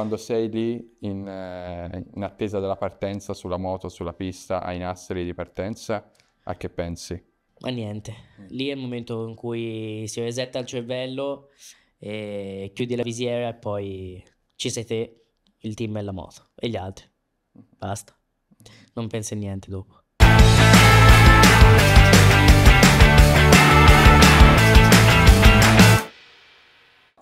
quando sei lì in, eh, in, attesa della partenza sulla moto, sulla pista, ai nastri di partenza, a che pensi? Ma niente, lì è il momento in cui si resetta il cervello, e chiudi la visiera e poi ci sei te, il team e la moto e gli altri. Basta, non pensi a niente dopo.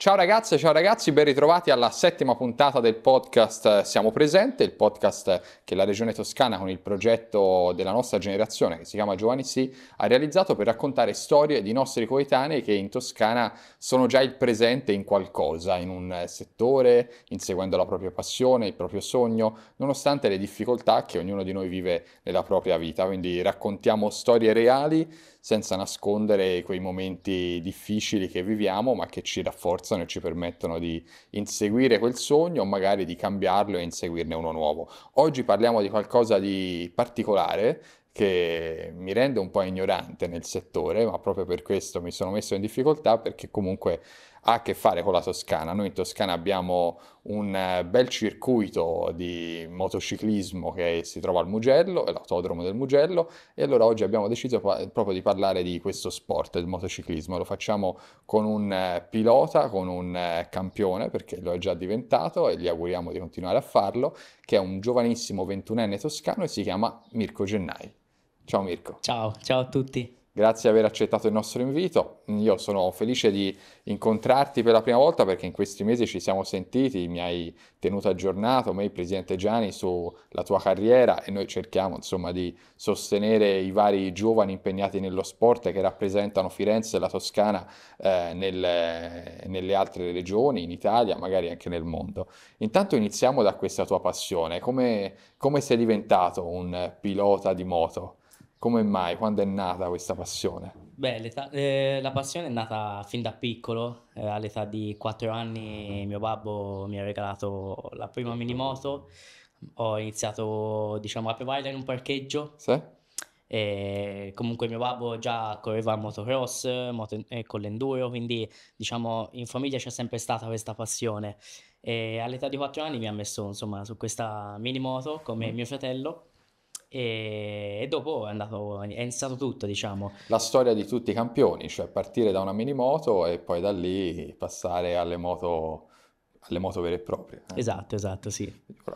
Ciao ragazze, ciao ragazzi, ben ritrovati alla settima puntata del podcast Siamo Presente, il podcast che la Regione Toscana con il progetto della nostra generazione che si chiama Giovani Sì ha realizzato per raccontare storie di nostri coetanei che in Toscana sono già il presente in qualcosa, in un settore, inseguendo la propria passione, il proprio sogno, nonostante le difficoltà che ognuno di noi vive nella propria vita. Quindi raccontiamo storie reali senza nascondere quei momenti difficili che viviamo, ma che ci rafforzano e ci permettono di inseguire quel sogno o magari di cambiarlo e inseguirne uno nuovo. Oggi parliamo di qualcosa di particolare che mi rende un po' ignorante nel settore, ma proprio per questo mi sono messo in difficoltà perché comunque ha a che fare con la Toscana. Noi in Toscana abbiamo un eh, bel circuito di motociclismo che si trova al Mugello, è l'autodromo del Mugello, e allora oggi abbiamo deciso proprio di parlare di questo sport, del motociclismo. Lo facciamo con un eh, pilota, con un eh, campione, perché lo è già diventato e gli auguriamo di continuare a farlo, che è un giovanissimo ventunenne toscano e si chiama Mirko Gennai. Ciao Mirko. Ciao, ciao a tutti grazie di aver accettato il nostro invito. Io sono felice di incontrarti per la prima volta perché in questi mesi ci siamo sentiti, mi hai tenuto aggiornato, me, il Presidente Gianni, sulla tua carriera e noi cerchiamo insomma di sostenere i vari giovani impegnati nello sport che rappresentano Firenze e la Toscana eh, nel, nelle altre regioni, in Italia, magari anche nel mondo. Intanto iniziamo da questa tua passione, come, come sei diventato un pilota di moto? Come mai? Quando è nata questa passione? Beh, eh, la passione è nata fin da piccolo, eh, all'età di 4 anni mio babbo mi ha regalato la prima minimoto, ho iniziato diciamo, a provarla in un parcheggio. Sì? E comunque mio babbo già correva al motocross moto, eh, con l'enduro, quindi diciamo in famiglia c'è sempre stata questa passione. E all'età di 4 anni mi ha messo insomma su questa mini moto come mm. mio fratello e, dopo è, andato, è iniziato tutto, diciamo. La storia di tutti i campioni, cioè partire da una mini moto e poi da lì passare alle moto, alle moto vere e proprie. Eh? Esatto, esatto, sì.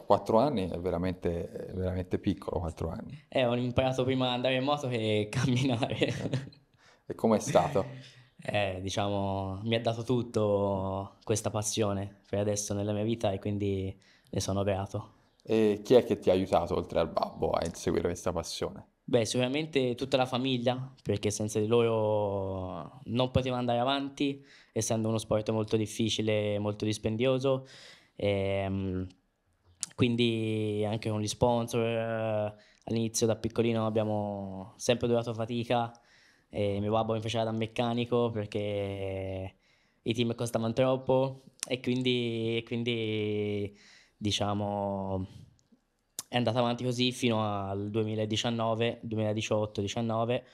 Quattro anni è veramente, veramente piccolo, quattro anni. Eh, ho imparato prima ad andare in moto che camminare. e com'è stato? Eh, diciamo, mi ha dato tutto questa passione per adesso nella mia vita e quindi ne sono grato. E chi è che ti ha aiutato, oltre al babbo, a inseguire questa passione? Beh, sicuramente tutta la famiglia, perché senza di loro non potevo andare avanti, essendo uno sport molto difficile, molto dispendioso. E, ehm, quindi anche con gli sponsor, eh, all'inizio da piccolino abbiamo sempre durato fatica. E mio babbo mi faceva da meccanico perché i team costavano troppo e quindi, quindi diciamo, è andata avanti così fino al 2019, 2018, 19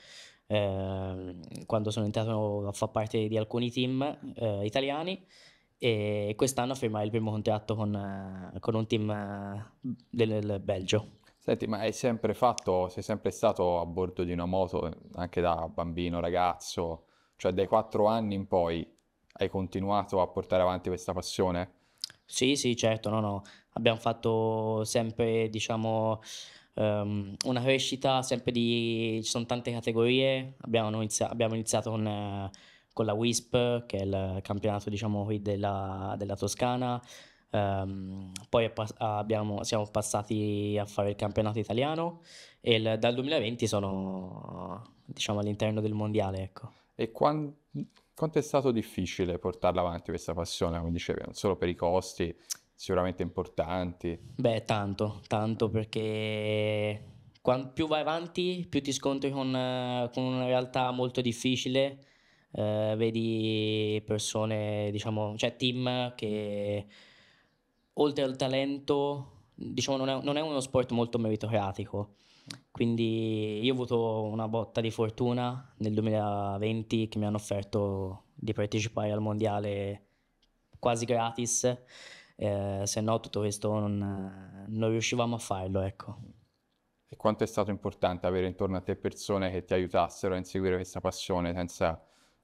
eh, quando sono entrato a far parte di alcuni team eh, italiani e quest'anno firmai il primo contratto con, eh, con un team eh, del, del Belgio. Senti, ma hai sempre fatto, sei sempre stato a bordo di una moto anche da bambino, ragazzo, cioè dai 4 anni in poi hai continuato a portare avanti questa passione? Sì, sì, certo, no, no abbiamo fatto sempre, diciamo, um, una crescita sempre di... ci sono tante categorie, abbiamo, inizia- abbiamo iniziato con, eh, con, la WISP, che è il campionato, diciamo, qui della, della Toscana, um, poi abbiamo, siamo passati a fare il campionato italiano e il, dal 2020 sono, diciamo, all'interno del mondiale, ecco. E quando quanto è stato difficile portarla avanti questa passione, come dicevi, non solo per i costi, sicuramente importanti. Beh, tanto, tanto perché quando, più vai avanti, più ti scontri con, con una realtà molto difficile. Eh, vedi persone, diciamo, cioè team che oltre al talento, diciamo, non è, non è uno sport molto meritocratico. Quindi io ho avuto una botta di fortuna nel 2020 che mi hanno offerto di partecipare al mondiale quasi gratis eh, se no tutto questo non, eh, non riuscivamo a farlo. Ecco. E quanto è stato importante avere intorno a te persone che ti aiutassero a inseguire questa passione senza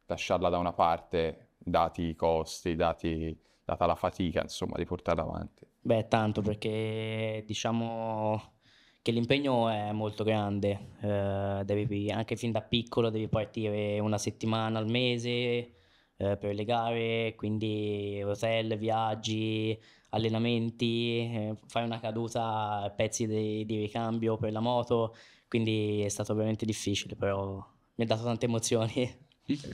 lasciarla da una parte, dati i costi, dati, data la fatica, insomma, di portarla avanti? Beh, tanto perché diciamo che l'impegno è molto grande, eh, devi, anche fin da piccolo devi partire una settimana al mese, eh, per le gare, quindi hotel, viaggi, allenamenti, eh, fare una caduta, pezzi di, di ricambio per la moto, quindi è stato veramente difficile, però mi ha dato tante emozioni.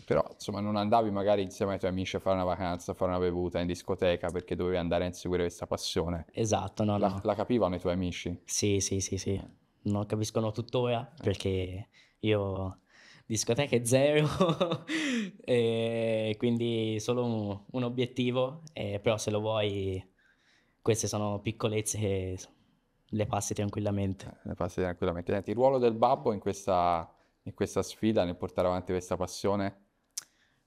Però insomma non andavi magari insieme ai tuoi amici a fare una vacanza, a fare una bevuta in discoteca perché dovevi andare a inseguire questa passione. Esatto, no, la, no. la capivano i tuoi amici? Sì, sì, sì, sì. Non capiscono tuttora perché io discoteche zero, quindi solo un, un obiettivo, eh, però se lo vuoi queste sono piccolezze che le passi tranquillamente. Eh, le passi tranquillamente. Senti, il ruolo del babbo in questa, in questa sfida, nel portare avanti questa passione?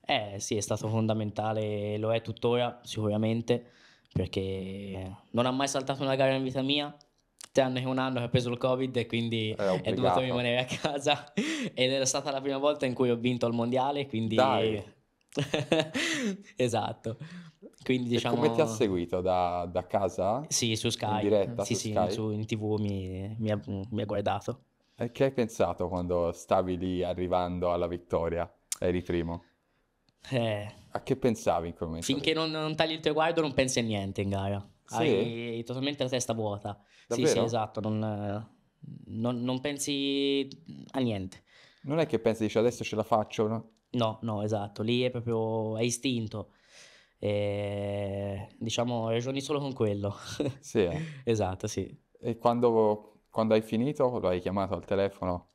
Eh sì, è stato fondamentale, lo è tuttora sicuramente, perché non ha mai saltato una gara in vita mia, tre che un anno che ho preso il covid e quindi è, è dovuto rimanere a casa ed era stata la prima volta in cui ho vinto il mondiale quindi esatto quindi diciamo... E come diciamo ti ha seguito da, da, casa? Sì, su Sky. In diretta? Sì, su sì, Sky? Su, in tv mi, mi, ha, mi, ha, guardato. E che hai pensato quando stavi lì arrivando alla vittoria? Eri primo? Eh. A che pensavi in quel momento? Finché non, non tagli il tuo guardo non pensi a niente in gara. Sì? Hai totalmente la testa vuota. Davvero? Sì, sì, esatto, non, eh, non, non, pensi a niente. Non è che pensi, dici adesso ce la faccio, no? No, no, esatto, lì è proprio, è istinto. E, diciamo, ragioni solo con quello. Sì. Eh? esatto, sì. E quando, quando hai finito lo hai chiamato al telefono?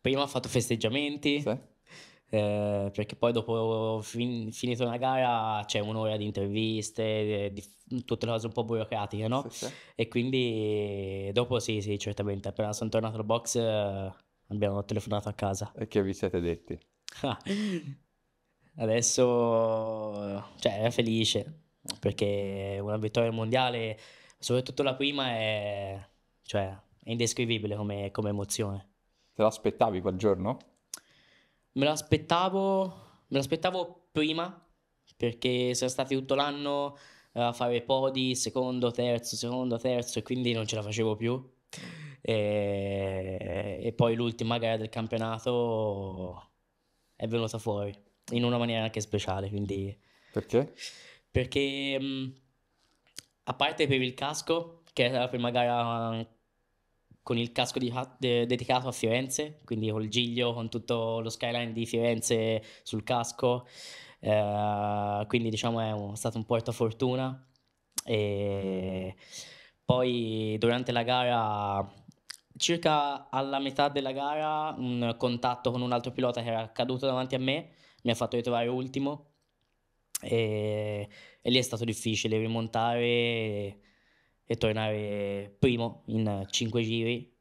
Prima ho fatto festeggiamenti. Sì eh, perché poi dopo fin- finita una gara c'è un'ora di interviste, eh, di, di, tutte le cose un po' burocratiche, no? Sì, sì. E quindi dopo sì, sì, certamente, appena sono tornato al box eh, abbiamo telefonato a casa. E che vi siete detti? Adesso, cioè, era felice, perché una vittoria mondiale, soprattutto la prima, è, cioè, è indescrivibile come, come emozione. Te l'aspettavi quel giorno? Me l'aspettavo, me l'aspettavo prima perché sono stati tutto l'anno eh, a fare podi, secondo, terzo, secondo, terzo e quindi non ce la facevo più. E, e poi l'ultima gara del campionato è venuta fuori in una maniera anche speciale. Quindi... Perché? Perché mm, a parte per il casco, che era la prima gara con il casco di, de, dedicato a Firenze, quindi col giglio, con tutto lo skyline di Firenze sul casco, eh, quindi diciamo è, un, stato un portafortuna. E poi durante la gara, circa alla metà della gara, un contatto con un altro pilota che era caduto davanti a me mi ha fatto ritrovare ultimo e, e lì è stato difficile rimontare. E, e tornare primo in cinque giri,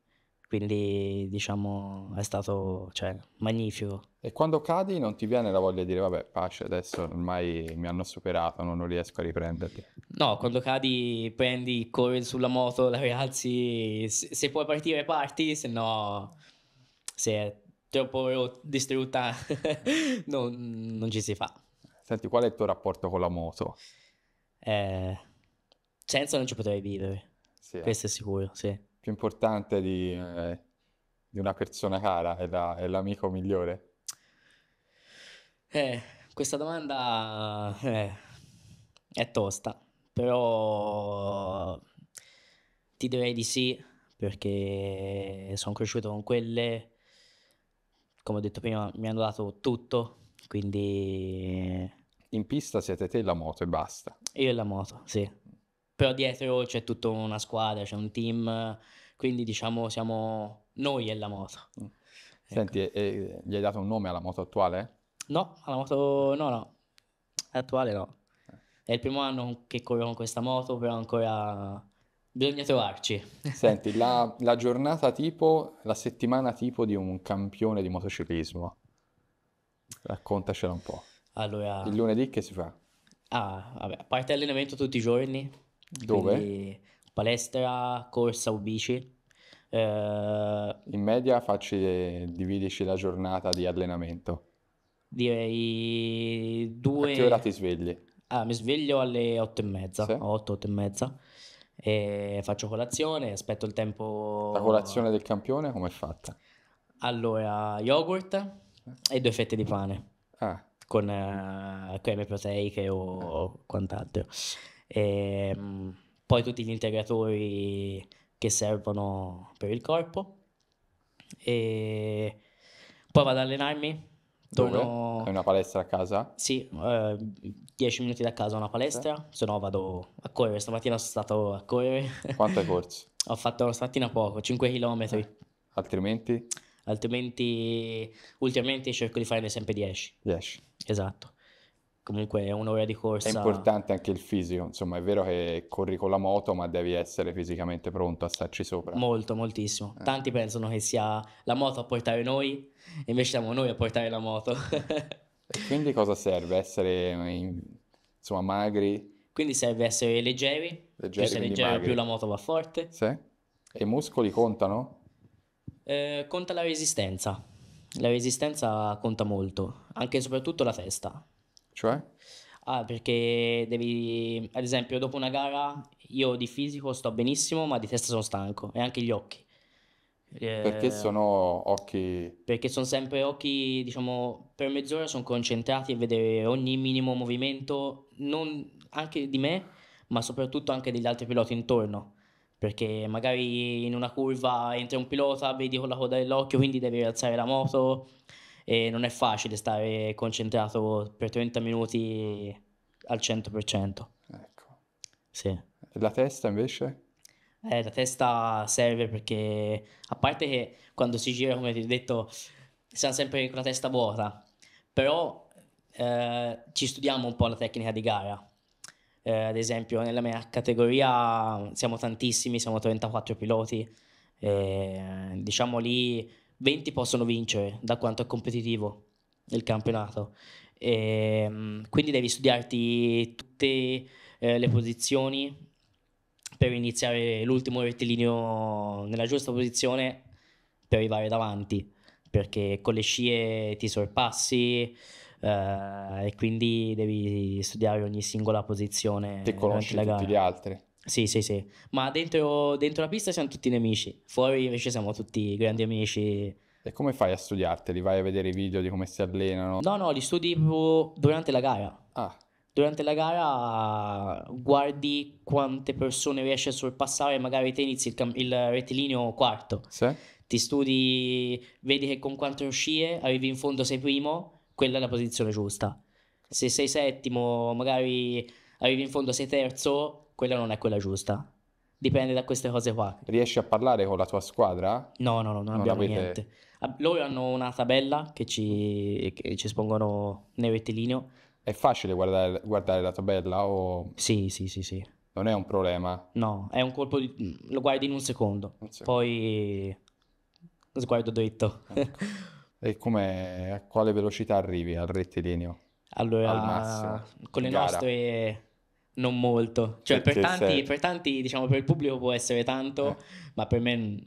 quindi diciamo è stato cioè, magnifico. E quando cadi non ti viene la voglia di dire vabbè pace adesso ormai mi hanno superato, non riesco a riprenderti? No, quando cadi prendi, corri sulla moto, la rialzi, se, se puoi partire parti, se no se è troppo distrutta non, non, ci si fa. Senti, qual è il tuo rapporto con la moto? Eh, senza non ci potrei vivere. Sì, eh. Questo è sicuro, sì. Più importante di, eh, di una persona cara, è, la, è l'amico migliore. Eh, questa domanda eh, è tosta, però ti direi di sì, perché sono cresciuto con quelle, come ho detto prima, mi hanno dato tutto, quindi... In pista siete te e la moto e basta. Io e la moto, sì però dietro c'è tutta una squadra, c'è un team, quindi diciamo siamo noi e la moto. Mm. Ecco. Senti, ecco. e, e gli hai dato un nome alla moto attuale? No, alla moto no, no, attuale no. È il primo anno che corro con questa moto, però ancora bisogna trovarci. Senti, la, la giornata tipo, la settimana tipo di un campione di motociclismo, raccontacela un po'. Allora... Il lunedì che si fa? Ah, vabbè, parte allenamento tutti i giorni, dove? Quindi palestra, corsa o bici. Eh, In media facci, dividici la giornata di allenamento. Direi due... A che ora ti svegli? Ah, mi sveglio alle 8 e mezza, sì. 8, 8 e mezza. E faccio colazione, aspetto il tempo... La colazione del campione come è fatta? Allora, yogurt e due fette di pane. Ah. Con eh, creme proteiche o, o quant'altro e ehm, poi tutti gli integratori che servono per il corpo. E poi vado ad allenarmi. Torno... Hai una palestra a casa? Sì, eh, 10 minuti da casa una palestra, sì. se no vado a correre. Stamattina sono stato a correre. Quanto hai corso? Ho fatto stamattina poco, 5 km. Eh. Altrimenti? Altrimenti, ultimamente cerco di farne sempre 10. 10. Esatto comunque è un'ora di corsa. È importante anche il fisico, insomma è vero che corri con la moto ma devi essere fisicamente pronto a starci sopra. Molto, moltissimo. Eh. Tanti pensano che sia la moto a portare noi, invece siamo noi a portare la moto. quindi cosa serve? Essere insomma magri? Quindi serve essere leggeri, leggeri più sei leggero magri. più la moto va forte. Sì. E i muscoli contano? Eh, conta la resistenza. La resistenza conta molto, anche e soprattutto la testa cioè? Ah, perché devi, ad esempio, dopo una gara io di fisico sto benissimo, ma di testa sono stanco e anche gli occhi. perché eh, sono occhi... Perché sono sempre occhi, diciamo, per mezz'ora sono concentrati a vedere ogni minimo movimento, non anche di me, ma soprattutto anche degli altri piloti intorno. Perché magari in una curva entra un pilota, vedi con la coda dell'occhio, quindi devi alzare la moto e non è facile stare concentrato per 30 minuti al 100%. Ecco. Sì. E la testa invece? Eh, la testa serve perché, a parte che quando si gira, come ti ho detto, siamo sempre con la testa vuota, però eh, ci studiamo un po' la tecnica di gara. Eh, ad esempio, nella mia categoria siamo tantissimi, siamo 34 piloti, diciamo lì 20 possono vincere da quanto è competitivo il campionato. E, ehm, quindi devi studiarti tutte eh, le posizioni per iniziare l'ultimo rettilineo nella giusta posizione per arrivare davanti, perché con le scie ti sorpassi eh, e quindi devi studiare ogni singola posizione. Te conosci tutti gli altri. Sì, sì, sì. Ma dentro, dentro la pista siamo tutti nemici, fuori invece siamo tutti grandi amici. E come fai a studiarteli? Vai a vedere i video di come si allenano? No, no, li studi durante la gara. Ah. Durante la gara guardi quante persone riesci a sorpassare, magari te inizi il, cam- il rettilineo quarto. Sì. Ti studi, vedi che con quante scie arrivi in fondo, sei primo, quella è la posizione giusta. Se sei settimo, magari arrivi in fondo, sei terzo, quella non è quella giusta. Dipende da queste cose qua. Riesci a parlare con la tua squadra? No, no, no, non, non abbiamo avete... niente. Loro hanno una tabella che ci, che ci espongono nel rettilineo. È facile guardare, guardare la tabella? O... Sì, sì, sì, sì. Non è un problema? No, è un colpo di... Mm, lo guardi in un secondo, un poi sguardo dritto. Ecco. e come, a quale velocità arrivi al rettilineo? Allora, al massimo, con le nostre non molto. Cioè, per tanti, per tanti, diciamo, per il pubblico può essere tanto, eh. ma per me mm,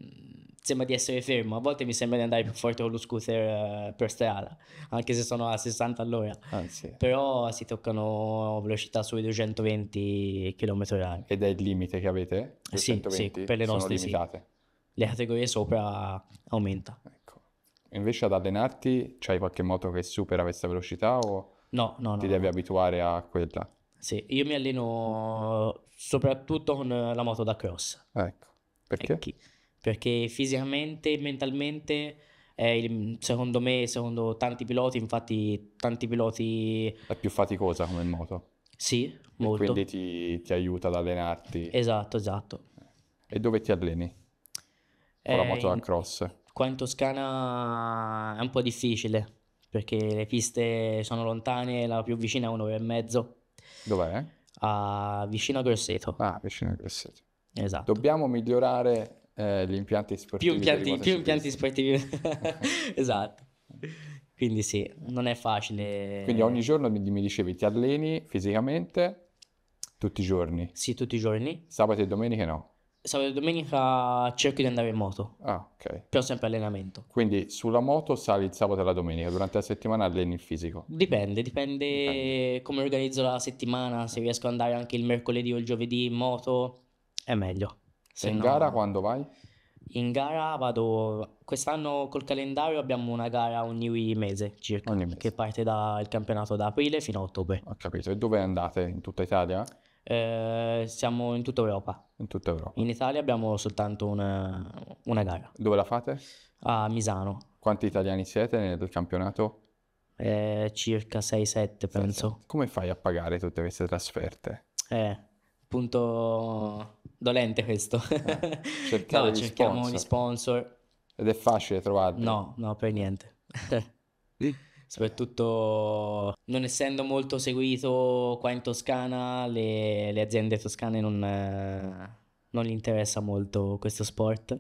sembra di essere fermo. A volte mi sembra di andare più forte con lo scooter uh, per strada, anche se sono a 60 all'ora. Anzi. Ah, Però si toccano velocità sui 220 km/h. Ed è il limite che avete? Eh sì, sì, per le nostre sono limitate. Sì. Le categorie sopra aumenta. Ecco. Invece ad allenarti, c'hai qualche moto che supera questa velocità o no, no, no, ti devi abituare a quella? Sì, io mi alleno soprattutto con eh, la moto da cross. Ecco, perché? Ecchi. Perché fisicamente e mentalmente, il, secondo me, secondo tanti piloti, infatti tanti piloti... È più faticosa come moto. Sì, molto. E quindi ti, ti, aiuta ad allenarti. Esatto, esatto. E dove ti alleni? Con eh, la moto da cross? Qua in Toscana è un po' difficile, perché le piste sono lontane, la più vicina è un'ora e mezzo Dov'è? Uh, vicino a Grosseto. Ah, vicino a Grosseto. Esatto. Dobbiamo migliorare eh, gli impianti sportivi. Più impianti, più impianti sportivi. esatto. Quindi sì, non è facile. Quindi ogni giorno mi, mi dicevi ti alleni fisicamente tutti i giorni? Sì, tutti i giorni. Sabato e domenica no? sabato e domenica cerco di andare in moto. Ah, ok. Però sempre allenamento. Quindi sulla moto sali il sabato e la domenica, durante la settimana alleni il fisico? Dipende, dipende, dipende come organizzo la settimana, se riesco ad andare anche il mercoledì o il giovedì in moto è meglio. Se in no... gara quando vai? In gara vado, quest'anno col calendario abbiamo una gara ogni mese circa, ogni mese. che parte dal campionato da aprile fino a ottobre. Ho capito, e dove andate? In tutta Italia? Eh, siamo in tutta Europa. In tutta Europa. In Italia abbiamo soltanto una, una gara. Dove la fate? A Misano. Quanti italiani siete nel campionato? Eh, circa 6-7 penso. Come fai a pagare tutte queste trasferte? Eh, punto dolente questo. Eh, cercare no, cerchiamo sponsor. gli sponsor. Ed è facile trovarli? No, no, per niente. soprattutto non essendo molto seguito qua in Toscana, le, le aziende toscane non, eh, non gli interessa molto questo sport.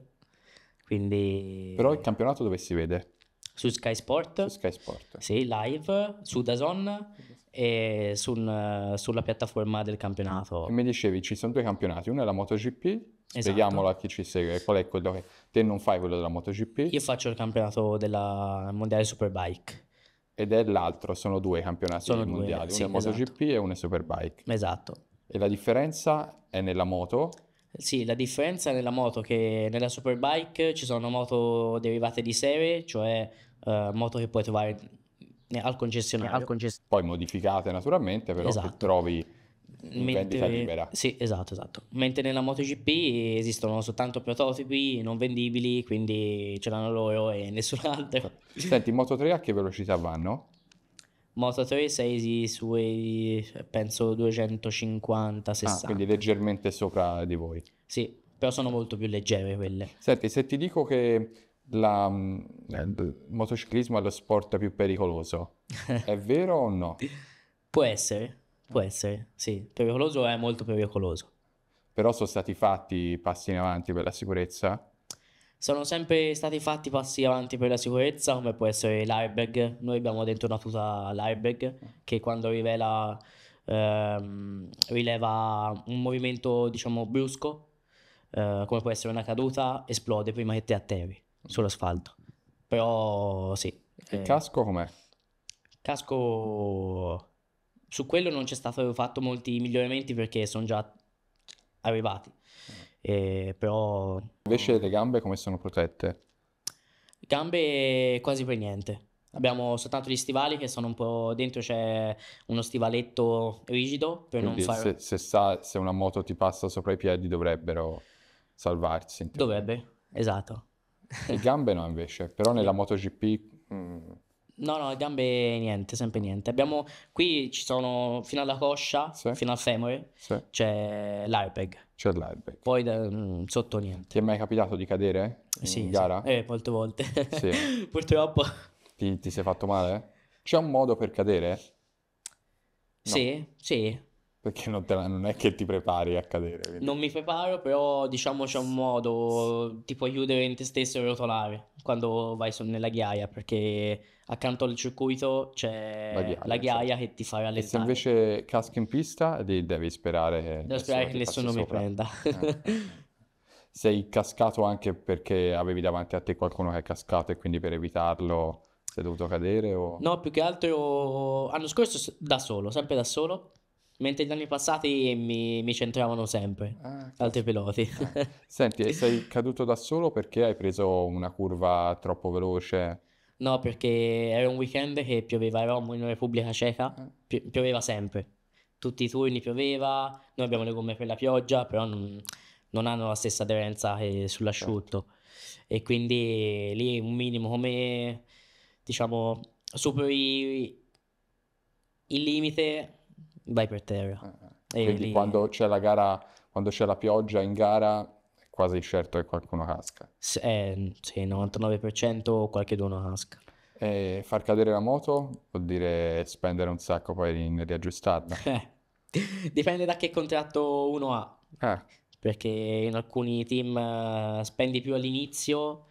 Quindi... Però il campionato dove si vede? Su Sky Sport. Su Sky Sport. Sì, live, su Dazon e sul, sulla piattaforma del campionato. E mi dicevi, ci sono due campionati, uno è la MotoGP Spieghiamolo esatto. a chi ci segue, qual è quello che te non fai quello della MotoGP? Io faccio il campionato della mondiale Superbike ed è l'altro, sono due campionati sono mondiali, sì, una esatto. MotoGP e una Superbike. Esatto. E la differenza è nella moto? Sì, la differenza è nella moto che nella Superbike ci sono moto derivate di serie, cioè uh, moto che puoi trovare al eh, concessionario. al concessionario. Poi modificate naturalmente, però esatto. che trovi Mentre... libera. Sì, esatto, esatto. Mentre nella MotoGP esistono soltanto prototipi non vendibili, quindi ce l'hanno loro e nessun altro. Senti, Moto3 a che velocità vanno? Moto3 sei sui, penso, 250-60. Ah, quindi leggermente sopra di voi. Sì, però sono molto più leggere quelle. Senti, se ti dico che la, il eh, motociclismo è lo sport più pericoloso, è vero o no? Può essere. Può essere, sì. Pericoloso è molto pericoloso. Però sono stati fatti passi in avanti per la sicurezza? Sono sempre stati fatti passi avanti per la sicurezza, come può essere l'airbag. Noi abbiamo dentro una tuta l'airbag che quando rivela, ehm, rileva un movimento, diciamo, brusco, eh, come può essere una caduta, esplode prima che te atterri sull'asfalto. Però sì. Il eh, casco com'è? Casco su quello non c'è stato fatto molti miglioramenti perché sono già arrivati. Mm. Eh, però... Invece le gambe come sono protette? Gambe quasi per niente. Abbiamo soltanto gli stivali che sono un po'... dentro c'è uno stivaletto rigido per Quindi non fare... Se, se, sa, se una moto ti passa sopra i piedi dovrebbero salvarsi. Dovrebbe, esatto. Le gambe no invece, però nella MotoGP... Mh mm, No, no, gambe niente, sempre niente. Abbiamo, qui ci sono fino alla coscia, sì. fino al femore, sì. c'è l'airbag. C'è l'airbag. Poi da, mh, mm, sotto niente. Ti è mai capitato di cadere in sì, gara? Sì. Eh, molte volte. Sì. Purtroppo. Ti, ti sei fatto male? C'è un modo per cadere? No. Sì, sì. Perché non, la, non, è che ti prepari a cadere. Quindi. Non mi preparo, però diciamo c'è un modo, ti puoi chiudere in te stesso e rotolare quando vai su, nella ghiaia, perché accanto al circuito c'è la ghiaia, la ghiaia sì. Certo. che ti fa rallentare. E se invece caschi in pista devi sperare che, devo sperare che nessuno mi prenda. Eh. Sei cascato anche perché avevi davanti a te qualcuno che è cascato e quindi per evitarlo sei dovuto cadere? O... No, più che altro l'anno scorso da solo, sempre da solo Mentre gli anni passati mi, mi centravano sempre, ah, altri piloti. Ah. Senti, sei caduto da solo perché hai preso una curva troppo veloce? No, perché era un weekend che pioveva a in Repubblica Ceca, ah. Pio- pioveva sempre. Tutti i turni pioveva, noi abbiamo le gomme per la pioggia, però non, non hanno la stessa aderenza che sull'asciutto. Certo. E quindi lì un minimo come, diciamo, superi il limite vai per terra. Eh, eh. quindi lì... quando c'è la gara, quando c'è la pioggia in gara, è quasi certo che qualcuno casca. S- eh, sì, 99% qualche dono casca. E far cadere la moto vuol dire spendere un sacco poi in riaggiustarla. Dipende da che contratto uno ha. Eh. Perché in alcuni team eh, spendi più all'inizio,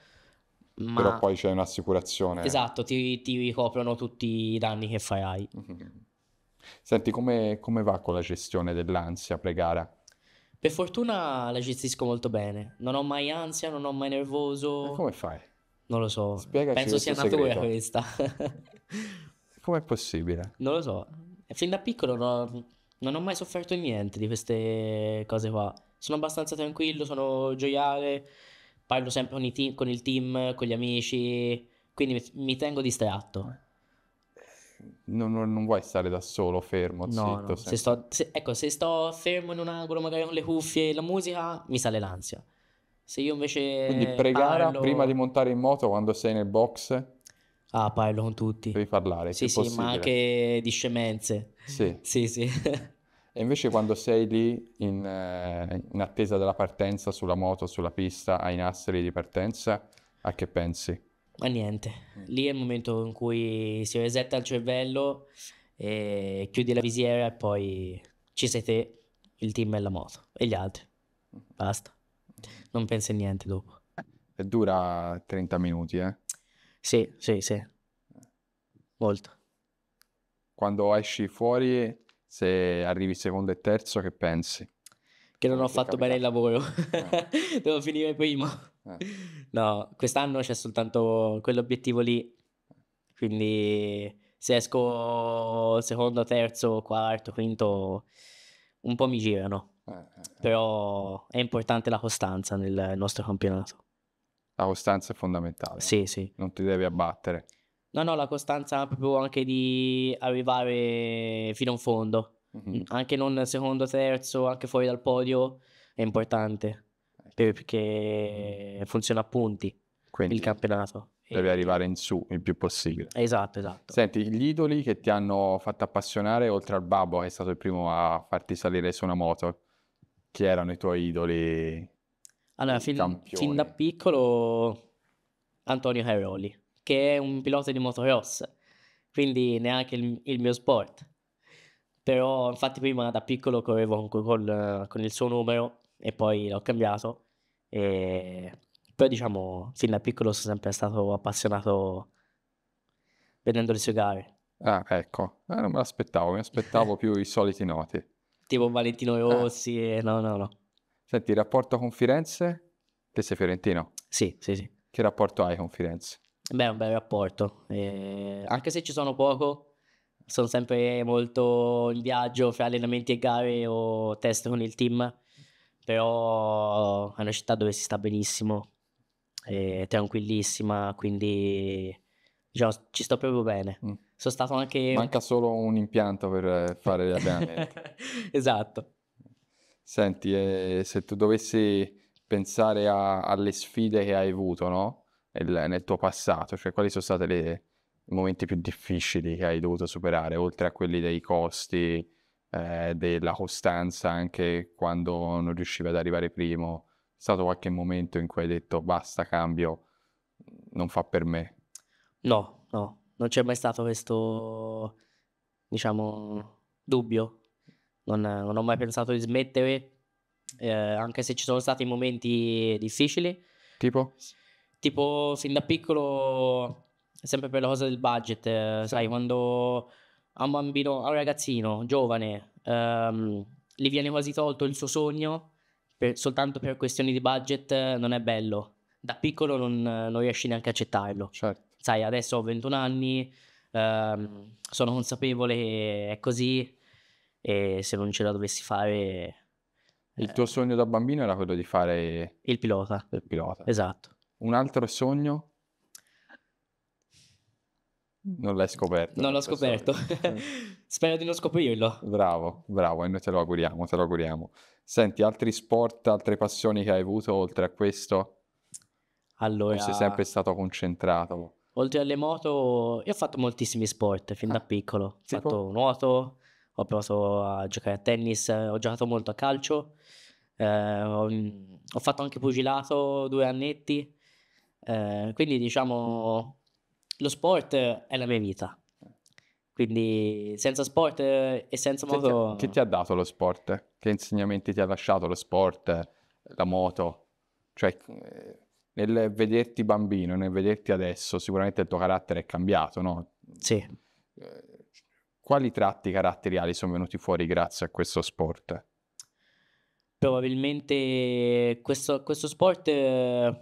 ma... Però poi c'è un'assicurazione. Esatto, ti, ti ricoprono tutti i danni che farai. Mm-hmm. Senti, come, come va con la gestione dell'ansia pre-gara? Per fortuna la gestisco molto bene. Non ho mai ansia, non ho mai nervoso. E come fai? Non lo so. Spiegaci Penso sia natura segreto. questa. Com'è possibile? Non lo so. Fin da piccolo no, non ho mai sofferto niente di queste cose qua. Sono abbastanza tranquillo, sono gioiale, parlo sempre con, team, con il team, con gli amici, quindi mi, mi tengo distratto non, non, vuoi stare da solo fermo, no, zitto. No. Se sto, se, ecco, se sto fermo in un angolo, magari con le cuffie e la musica, mi sale l'ansia. Se io invece. Quindi pregare parlo... prima di montare in moto quando sei nel box. Ah, parlo con tutti. Devi parlare. Sì, sì, possibile. ma anche di scemenze. Sì. sì, sì. e invece quando sei lì in, eh, in attesa della partenza sulla moto, sulla pista, ai nastri di partenza, a che pensi? Ma niente, lì è il momento in cui si resetta il cervello, e chiudi la visiera e poi ci sei te, il team e la moto e gli altri. Basta, non pensi a niente dopo. E dura 30 minuti, eh? Sì, sì, sì. Molto. Quando esci fuori, se arrivi secondo e terzo, che pensi? Che non, ho fatto capitato. bene il lavoro, eh. devo finire primo. Eh. No, quest'anno c'è soltanto quell'obiettivo lì, quindi se esco secondo, terzo, quarto, quinto, un po' mi girano. Eh, eh, Però è importante la costanza nel nostro campionato. La costanza è fondamentale. Sì, sì. Non ti devi abbattere. No, no, la costanza proprio anche di arrivare fino in fondo. Mm-hmm. Anche non secondo, terzo, anche fuori dal podio è importante perché funziona a punti Quindi il campionato. Devi e... arrivare in su il più possibile. Esatto, esatto. Senti, gli idoli che ti hanno fatto appassionare, oltre al babbo che è stato il primo a farti salire su una moto, chi erano i tuoi idoli? Allora, fin, fin da piccolo Antonio Cairoli, che è un pilota di motocross, quindi neanche il, il mio sport però infatti prima da piccolo correvo con, con, con, il suo numero e poi l'ho cambiato e poi diciamo, fin da piccolo sono sempre stato appassionato vedendo le sue gare. Ah, ecco, eh, non me l'aspettavo, mi aspettavo più i soliti noti. Tipo Valentino eh. Rossi, eh. e no, no, no. Senti, rapporto con Firenze? Te sei fiorentino? Sì, sì, sì. Che rapporto hai con Firenze? Beh, è un bel rapporto. Eh, anche se ci sono poco, sono sempre molto in viaggio fra allenamenti e gare o test con il team però è una città dove si sta benissimo, è tranquillissima, quindi diciamo, ci sto proprio bene. Mm. Sono stato anche... Manca solo un impianto per fare gli allenamenti. esatto. Senti, eh, se tu dovessi pensare a, alle sfide che hai avuto no? Il, nel tuo passato, cioè quali sono stati i momenti più difficili che hai dovuto superare, oltre a quelli dei costi, eh, della costanza anche quando non riuscivi ad arrivare primo. È stato qualche momento in cui hai detto basta, cambio, non fa per me? No, no, non c'è mai stato questo, diciamo, dubbio. Non, non ho mai pensato di smettere, eh, anche se ci sono stati momenti difficili. Tipo? Tipo, fin da piccolo, sempre per la cosa del budget, eh, sì. sai, quando a un bambino, a un ragazzino giovane, um, gli viene quasi tolto il suo sogno per, soltanto per questioni di budget, non è bello. Da piccolo non, non riesci neanche a accettarlo. Certo. Sai, adesso ho 21 anni, um, sono consapevole che è così e se non ce la dovessi fare... Il eh, tuo sogno da bambino era quello di fare... Il pilota. Il pilota. Esatto. Un altro sogno? Non l'hai scoperto. Non l'ho scoperto. Spero di non scoprirlo. Bravo, bravo, e noi te lo auguriamo, te lo auguriamo. Senti, altri sport, altre passioni che hai avuto oltre a questo? Allora... O sei sempre stato concentrato? Oltre alle moto, io ho fatto moltissimi sport fin da ah, piccolo. Ho tipo? fatto nuoto, ho provato a giocare a tennis, eh, ho giocato molto a calcio, eh, ho, mm, ho, fatto anche pugilato due annetti. Eh, quindi diciamo lo sport è la mia vita. Quindi senza sport e senza moto... Che ti, che ti ha dato lo sport? Che insegnamenti ti ha lasciato lo sport, la moto? Cioè, nel vederti bambino, nel vederti adesso, sicuramente il tuo carattere è cambiato, no? Sì. Quali tratti caratteriali sono venuti fuori grazie a questo sport? Probabilmente questo, questo sport eh,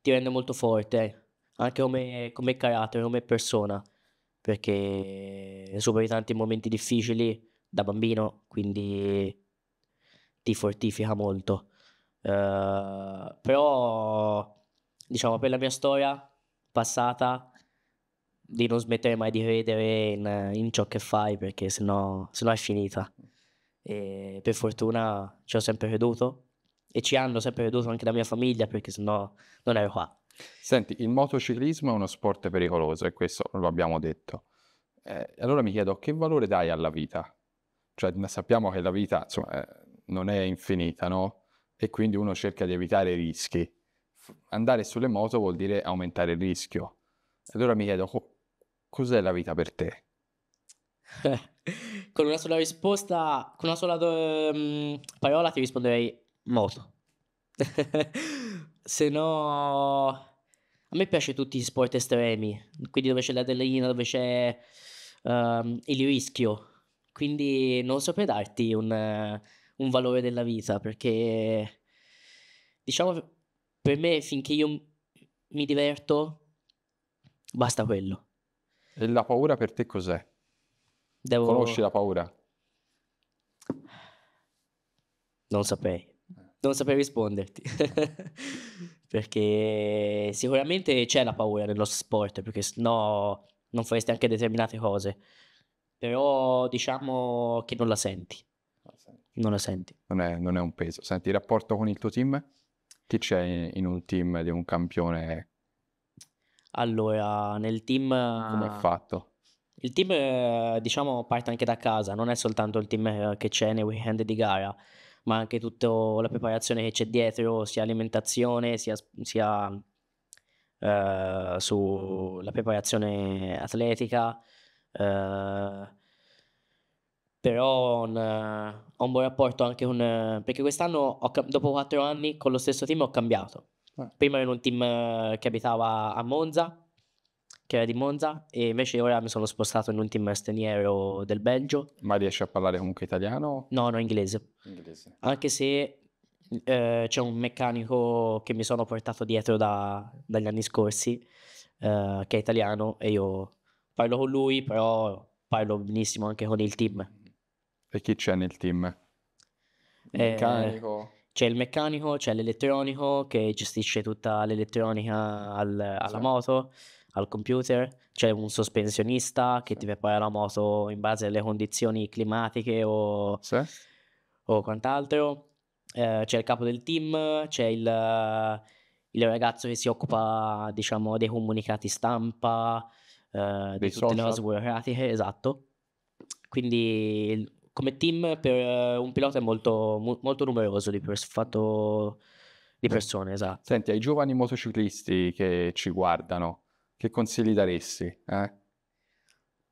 ti rende molto forte anche come, come carattere, come persona, perché superi tanti momenti difficili da bambino, quindi ti fortifica molto. Uh, però, diciamo, per la mia storia passata, di non smettere mai di credere in, in ciò che fai, perché sennò, sennò è finita. E per fortuna ci ho sempre creduto e ci hanno sempre creduto anche la mia famiglia, perché sennò non ero qua. Senti, il motociclismo è uno sport pericoloso e questo lo abbiamo detto. Eh, allora mi chiedo che valore dai alla vita? Cioè sappiamo che la vita insomma, eh, non è infinita, no? E quindi uno cerca di evitare i rischi. Andare sulle moto vuol dire aumentare il rischio. Allora mi chiedo co- cos'è la vita per te? con una sola risposta, con una sola do- um, parola ti risponderei moto. se no a me piace tutti gli sport estremi quindi dove c'è l'adrenalina dove c'è um, il rischio quindi non saprei darti un, un, valore della vita perché diciamo per me finché io mi diverto basta quello e la paura per te cos'è? Devo... conosci la paura? non saprei non saprei risponderti. Perché sicuramente c'è la paura nello sport, perché sennò non faresti anche determinate cose. Però diciamo che non la senti. Non la senti. Non è, non è un peso. Senti, il rapporto con il tuo team? Chi c'è in un team di un campione? Allora, nel team... Come è fatto? Il team, diciamo, parte anche da casa, non è soltanto il team eh, che c'è nei weekend di gara ma anche tutta la preparazione che c'è dietro, sia alimentazione, sia, sia uh, eh, sulla preparazione atletica. Uh, però ho un, eh, ho un, buon rapporto anche con... perché quest'anno, ho, dopo quattro anni, con lo stesso team ho cambiato. Prima ero in un team che abitava a Monza, che era di Monza, e invece ora mi sono spostato in un team straniero del Belgio. Ma riesci a parlare comunque italiano? No, no, inglese. inglese. Anche se eh, c'è un meccanico che mi sono portato dietro da, dagli anni scorsi, eh, che è italiano, e io parlo con lui, però parlo benissimo anche con il team. E chi c'è nel team? Il eh, meccanico? c'è il meccanico, c'è l'elettronico che gestisce tutta l'elettronica al, alla sì. moto, al computer, c'è un sospensionista che ti prepara la moto in base alle condizioni climatiche o, sì. o quant'altro, eh, c'è il capo del team, c'è il, il, ragazzo che si occupa diciamo dei comunicati stampa, eh, di dei tutte le cose esatto. Quindi come team per eh, un pilota è molto, molto numeroso di, pers- fatto di persone, esatto. Senti, ai giovani motociclisti che ci guardano, che consigli daresti? Eh?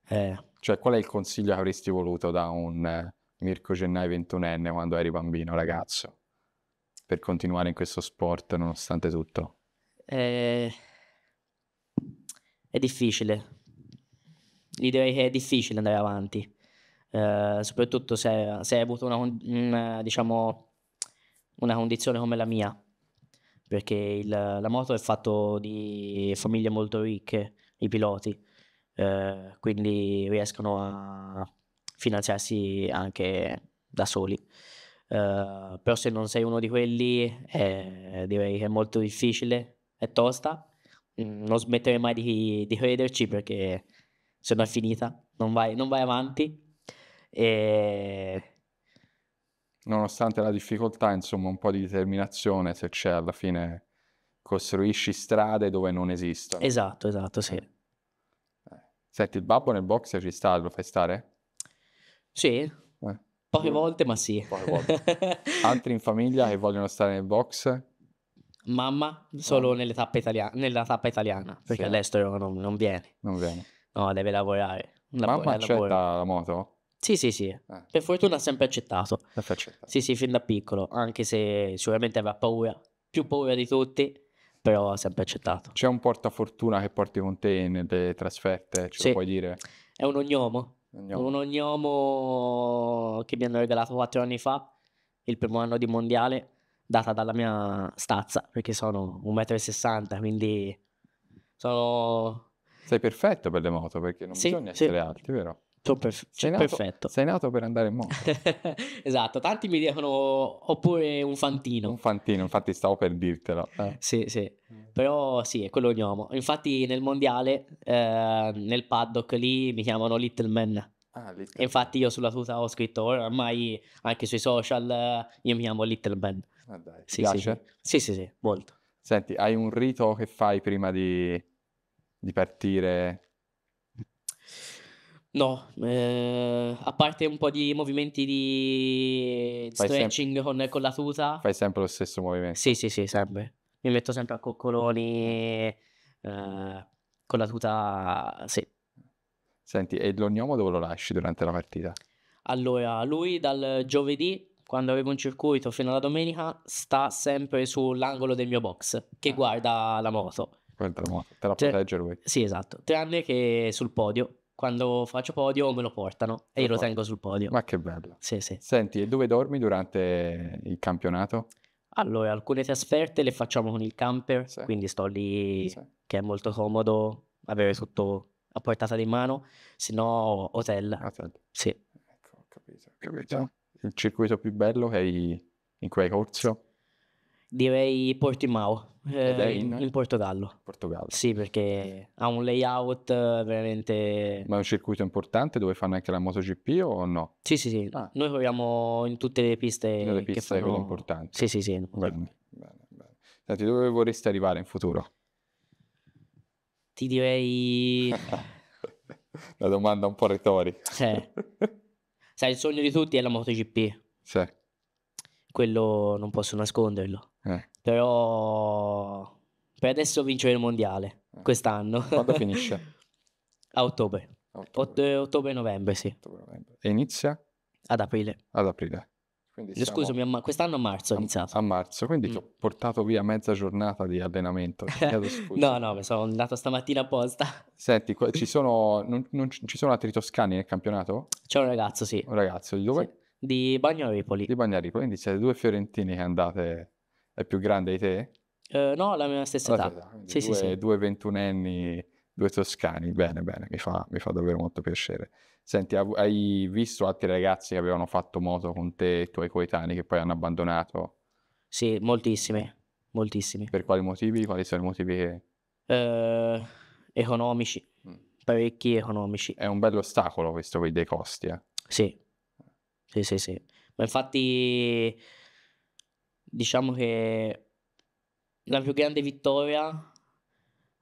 Eh. Cioè, qual è il consiglio che avresti voluto da un eh, Mirko Gennai 21enne quando eri bambino, ragazzo, per continuare in questo sport nonostante tutto? Eh, è difficile. Gli direi che è difficile andare avanti, eh, soprattutto se, se, hai avuto una, una, diciamo, una condizione come la mia perché il, la moto è fatta di famiglie molto ricche, i piloti, eh, quindi riescono a finanziarsi anche da soli. Eh, però se non sei uno di quelli eh, direi che è molto difficile, è tosta, mm, non smettere mai di, di crederci perché se no è finita, non vai, non vai avanti. E nonostante la difficoltà, insomma, un po' di determinazione se c'è alla fine costruisci strade dove non esistono. Esatto, esatto, sì. Eh. Senti, il babbo nel box ci sta, lo fai stare? Sì. Eh. Poche volte, ma sì. Poche volte. Altri in famiglia che vogliono stare nel box? Mamma, solo oh. nelle tappe italiane, nella tappa italiana, perché sì. all'estero non, non, viene. Non viene. No, deve lavorare. Lavora, Mamma accetta lavora. la moto? Sì, sì, sì. Eh. Per fortuna ha sempre accettato. Sempre accettato. Sì, sì, fin da piccolo, anche se sicuramente aveva paura, più paura di tutti, però ha sempre accettato. C'è un portafortuna che porti con te nelle trasferte, ce sì. lo puoi dire? È un ognomo. ognomo. Un ognomo che mi hanno regalato quattro anni fa, il primo anno di mondiale, data dalla mia stazza, perché sono 1,60 m, quindi sono... Sei perfetto per le moto, perché non sì, bisogna essere sì. alti, vero? Perf- sei nato, perfetto. Sei nato per andare in moto. esatto, tanti mi dicono oppure un fantino. Un fantino, infatti stavo per dirtelo. Eh. Sì, sì, mm. però sì, è quello gnomo. Infatti nel mondiale, eh, nel paddock lì mi chiamano Little Man. Ah, Little infatti man. io sulla tuta ho scritto ormai anche sui social eh, io mi chiamo Little Man. Ah, dai, sì, piace? Sì. sì, sì, sì, molto. Senti, hai un rito che fai prima di, di partire No, eh, a parte un po' di movimenti di stretching sem- con, con, la tuta. Fai sempre lo stesso movimento? Sì, sì, sì, sempre. Mi metto sempre a coccoloni eh, con la tuta, sì. Senti, e l'ognomo dove lo lasci durante la partita? Allora, lui dal giovedì, quando avevo un circuito, fino alla domenica, sta sempre sull'angolo del mio box, che ah. guarda la moto. Guarda la moto, te la protegge lui. Sì, esatto, tranne che sul podio quando faccio podio me lo portano e io lo tengo sul podio. Ma che bello. Sì, sì. Senti, e dove dormi durante il campionato? Allora, alcune trasferte le facciamo con il camper, sì. quindi sto lì sì. che è molto comodo avere tutto a portata di mano, se no hotel. hotel. Sì. Ecco, ho capito, ho capito. Il circuito più bello che hai in cui hai corso? Direi Portimao, eh, in, in, Portogallo. Portogallo. Sì, perché ha un layout eh, veramente... Ma è un circuito importante dove fanno anche la MotoGP o no? Sì, sì, sì. Ah. Noi proviamo in tutte le piste. In piste che fanno... importanti. Sì, sì, sì. Bene, bene, bene. Senti, dove vorresti arrivare in futuro? Ti direi... la domanda un po' retorica. Sì. Sai, il sogno di tutti è la MotoGP. Sì. Quello non posso nasconderlo. Eh. Però per adesso vincere il mondiale eh. quest'anno. Quando finisce? A ottobre. A ottobre. Ot- ottobre-novembre, sì. ottobre E inizia? Ad aprile. Ad aprile. siamo... Scusami, ma- quest'anno a marzo ho iniziato. A marzo, quindi mm. ti ho portato via mezza giornata di allenamento. no, no, sono andato stamattina apposta. Senti, qu- ci sono, non, non ci sono altri toscani nel campionato? C'è un ragazzo, sì. Un ragazzo di dove? Sì. Di Bagnaripoli. Di Bagnaripoli, quindi siete due fiorentini che andate è più grande di te? Uh, no, la mia stessa allora, età. Sì, due, sì, due ventunenni, due toscani, bene, bene, mi fa, mi fa, davvero molto piacere. Senti, hai visto altri ragazzi che avevano fatto moto con te, i tuoi coetanei, che poi hanno abbandonato? Sì, moltissimi, moltissimi. Per quali motivi? Quali sono i motivi che... Uh, economici, mm. parecchi economici. È un bello ostacolo questo dei costi, eh? Sì, sì, sì, sì. Ma infatti diciamo che la più grande vittoria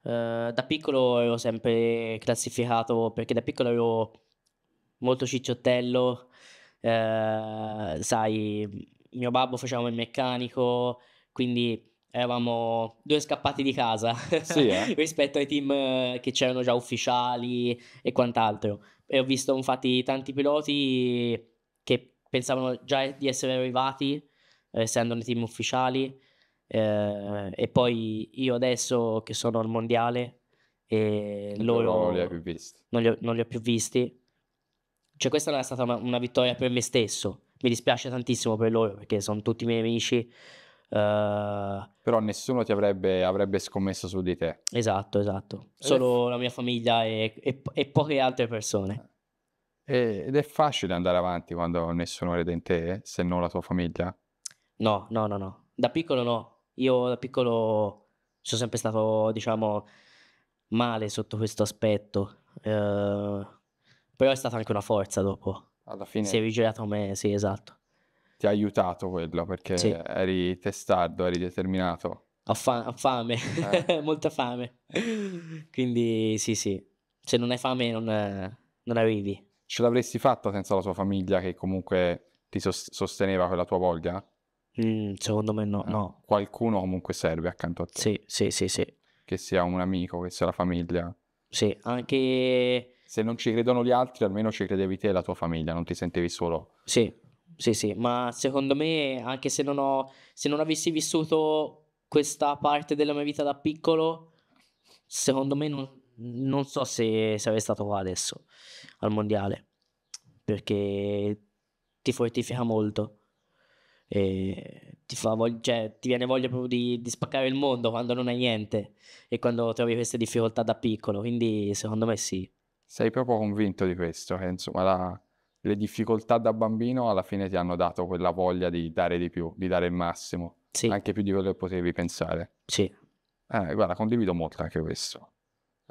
Uh, da piccolo ero sempre classificato perché da piccolo ero molto cicciottello, uh, sai, mio babbo faceva il meccanico, quindi eravamo due scappati di casa sì, eh? rispetto ai team eh, che c'erano già ufficiali e quant'altro. E ho visto infatti tanti piloti che pensavano già di essere arrivati eh, essendo nei team ufficiali. Eh, e poi io adesso che sono al mondiale e loro non li, ho più visti. Non li, ho, non li ho più visti. Cioè questa non è stata una, una, vittoria per me stesso. Mi dispiace tantissimo per loro perché sono tutti miei amici. Uh... Però nessuno ti avrebbe, avrebbe, scommesso su di te. Esatto, esatto. Eh. Solo è... la mia famiglia e, e, e poche altre persone. Ed è facile andare avanti quando nessuno crede in te, se non la tua famiglia? No, no, no, no. Da piccolo no. Io da piccolo sono sempre stato, diciamo, male sotto questo aspetto. Eh, però è stata anche una forza dopo. Alla fine... Si è rigirato me, sì, esatto. Ti ha aiutato quello perché sì. eri testardo, eri determinato. Ho, fa- ho fame, eh. molta fame. Quindi sì, sì. Se non hai fame non, non arrivi. Ce l'avresti fatta senza la tua famiglia che comunque ti sosteneva quella tua voglia? Mm, secondo me no, eh, no. Qualcuno comunque serve accanto a te. Sì, sì, sì, sì. Che sia un amico, che sia la famiglia. Sì, anche... Se non ci credono gli altri, almeno ci credevi te e la tua famiglia, non ti sentivi solo. Sì, sì, sì, ma secondo me, anche se non, ho, se non avessi vissuto questa parte della mia vita da piccolo, secondo me non, non so se sarei stato qua adesso, al mondiale, perché ti fortifica molto e ti, fa vog- cioè, ti viene voglia proprio di, di, spaccare il mondo quando non hai niente e quando trovi queste difficoltà da piccolo, quindi secondo me sì. Sei proprio convinto di questo, che insomma la, le difficoltà da bambino alla fine ti hanno dato quella voglia di dare di più, di dare il massimo, sì. anche più di quello che potevi pensare. Sì. Eh, guarda, condivido molto anche questo.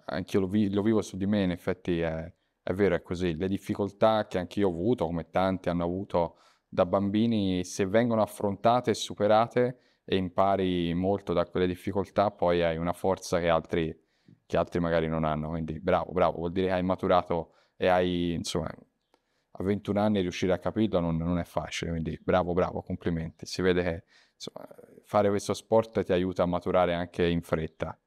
Anch'io lo, vi- lo vivo su di me, in effetti è, è vero, è così. Le difficoltà che anch'io ho avuto, come tanti hanno avuto, da bambini, se vengono affrontate e superate e impari molto da quelle difficoltà, poi hai una forza che altri, che altri magari non hanno. Quindi bravo, bravo, vuol dire che hai maturato e hai, insomma, a 21 anni riuscire a capirlo non, non è facile, quindi bravo, bravo, complimenti. Si vede che insomma, fare questo sport ti aiuta a maturare anche in fretta.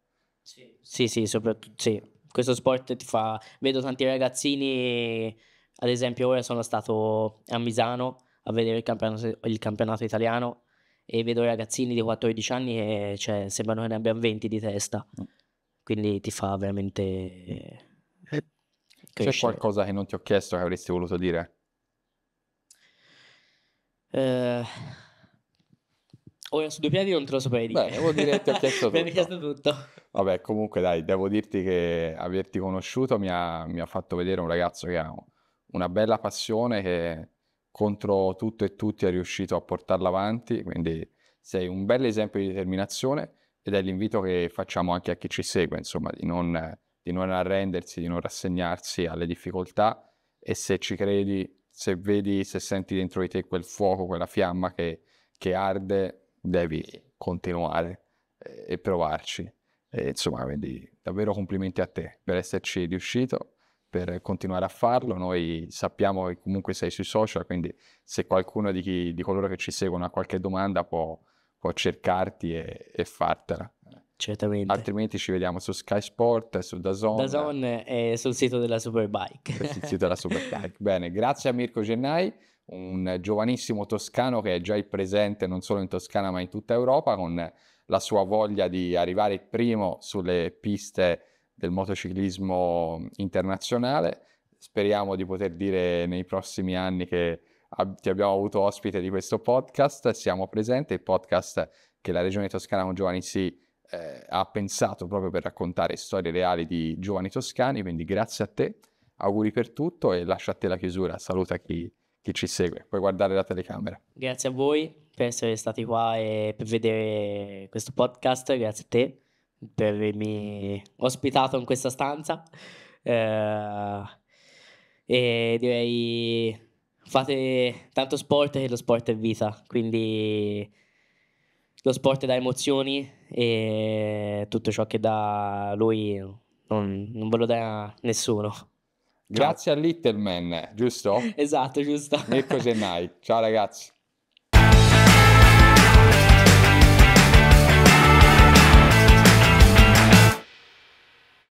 Sì, sì, soprattutto sì. Questo sport ti fa... Vedo tanti ragazzini, ad esempio ora sono stato a Misano a vedere il campionato, il campionato italiano e vedo ragazzini di 14 anni e cioè, sembrano che ne abbiano 20 di testa. Mm. Quindi ti fa veramente... Eh, crescere. C'è qualcosa che non ti ho chiesto che avresti voluto dire? Eh... Ora su due piedi non te lo saprei dire. Beh, devo dire che ti ho chiesto tutto. mi chiesto tutto. Vabbè, comunque dai, devo dirti che averti conosciuto mi ha, mi ha fatto vedere un ragazzo che ha una bella passione che contro tutto e tutti è riuscito a portarla avanti, quindi sei un bel esempio di determinazione ed è l'invito che facciamo anche a chi ci segue, insomma, di non, di non arrendersi, di non rassegnarsi alle difficoltà e se ci credi, se vedi, se senti dentro di te quel fuoco, quella fiamma che, che arde, devi continuare eh, e, provarci. E, insomma, quindi davvero complimenti a te per esserci riuscito per continuare a farlo. Noi sappiamo che comunque sei sui social, quindi se qualcuno di, chi, di coloro che ci seguono ha qualche domanda può, può cercarti e, e, fartela. Certamente. Altrimenti ci vediamo su Sky Sport, su Dazon. Dazon e sul sito della Superbike. Sul sito della Superbike. Bene, grazie a Mirko Gennai, un giovanissimo toscano che è già il presente non solo in Toscana ma in tutta Europa con la sua voglia di arrivare primo sulle piste del motociclismo internazionale. Speriamo di poter dire nei prossimi anni che ab- ti abbiamo avuto ospite di questo podcast. Siamo presenti, il podcast che la Regione Toscana con Giovani Si eh, ha pensato proprio per raccontare storie reali di giovani toscani. Quindi grazie a te, auguri per tutto e lascia a te la chiusura. Saluta chi, chi ci segue, puoi guardare la telecamera. Grazie a voi per essere stati qua e per vedere questo podcast, grazie a te per avermi ospitato in questa stanza. Eh, e direi fate tanto sport che lo sport è vita, quindi lo sport dà emozioni e tutto ciò che dà lui non, non ve lo dà nessuno. Grazie a Little Man, giusto? esatto, giusto. Mirko Gennai. Ciao ragazzi.